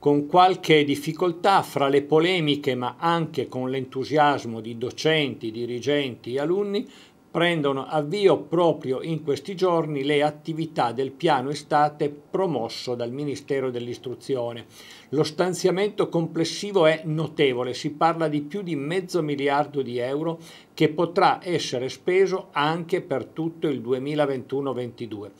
con qualche difficoltà fra le polemiche, ma anche con l'entusiasmo di docenti, dirigenti e alunni, prendono avvio proprio in questi giorni le attività del piano estate promosso dal Ministero dell'Istruzione. Lo stanziamento complessivo è notevole, si parla di più di mezzo miliardo di euro che potrà essere speso anche per tutto il 2021-22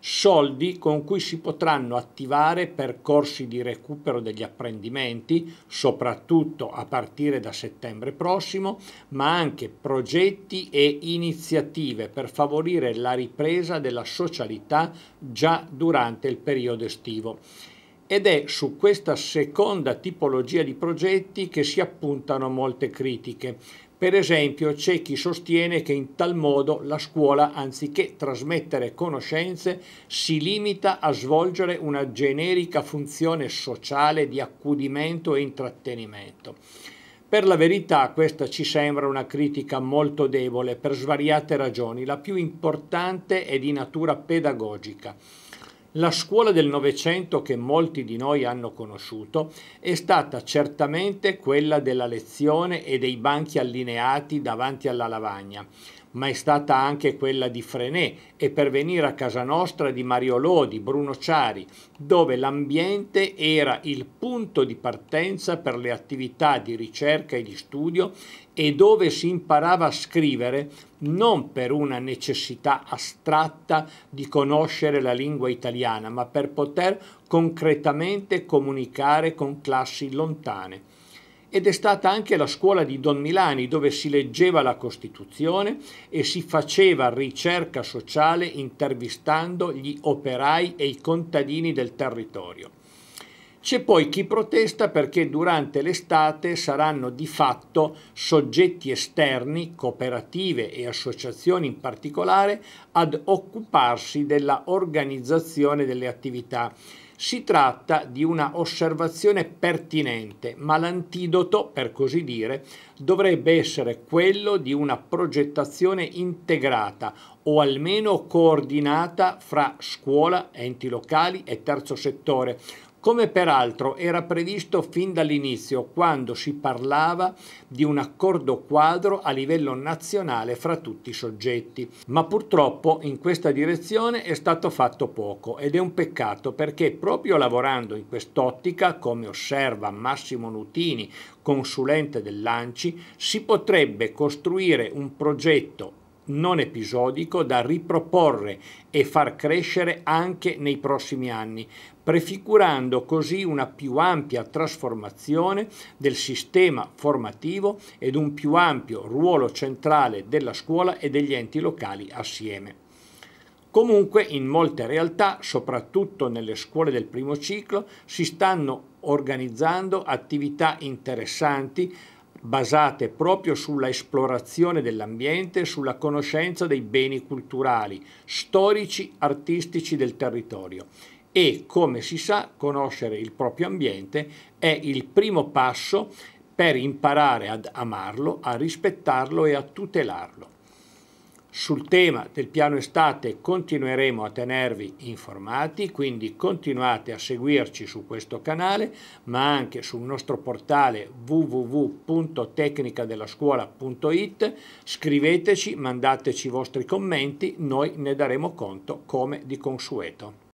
soldi con cui si potranno attivare percorsi di recupero degli apprendimenti, soprattutto a partire da settembre prossimo, ma anche progetti e iniziative per favorire la ripresa della socialità già durante il periodo estivo ed è su questa seconda tipologia di progetti che si appuntano molte critiche. Per esempio c'è chi sostiene che in tal modo la scuola, anziché trasmettere conoscenze, si limita a svolgere una generica funzione sociale di accudimento e intrattenimento. Per la verità questa ci sembra una critica molto debole per svariate ragioni, la più importante è di natura pedagogica. La scuola del Novecento che molti di noi hanno conosciuto è stata certamente quella della lezione e dei banchi allineati davanti alla lavagna, ma è stata anche quella di Frenè e per venire a casa nostra di Mario Lodi, Bruno Ciari, dove l'ambiente era il punto di partenza per le attività di ricerca e di studio e dove si imparava a scrivere non per una necessità astratta di conoscere la lingua italiana, ma per poter concretamente comunicare con classi lontane ed è stata anche la scuola di Don Milani dove si leggeva la Costituzione e si faceva ricerca sociale intervistando gli operai e i contadini del territorio. C'è poi chi protesta perché durante l'estate saranno di fatto soggetti esterni, cooperative e associazioni in particolare, ad occuparsi della organizzazione delle attività si tratta di una osservazione pertinente, ma l'antidoto, per così dire, dovrebbe essere quello di una progettazione integrata o almeno coordinata fra scuola, enti locali e terzo settore, come peraltro era previsto fin dall'inizio quando si parlava di un accordo quadro a livello nazionale fra tutti i soggetti. Ma purtroppo in questa direzione è stato fatto poco ed è un peccato perché proprio lavorando in quest'ottica, come osserva Massimo Nutini, consulente dell'ANCI, si potrebbe costruire un progetto non episodico da riproporre e far crescere anche nei prossimi anni, prefigurando così una più ampia trasformazione del sistema formativo ed un più ampio ruolo centrale della scuola e degli enti locali assieme. Comunque in molte realtà, soprattutto nelle scuole del primo ciclo, si stanno organizzando attività interessanti basate proprio sulla esplorazione dell'ambiente e sulla conoscenza dei beni culturali, storici, artistici del territorio. E come si sa, conoscere il proprio ambiente è il primo passo per imparare ad amarlo, a rispettarlo e a tutelarlo. Sul tema del piano estate continueremo a tenervi informati, quindi continuate a seguirci su questo canale, ma anche sul nostro portale www.tecnicadellascuola.it. Scriveteci, mandateci i vostri commenti, noi ne daremo conto come di consueto.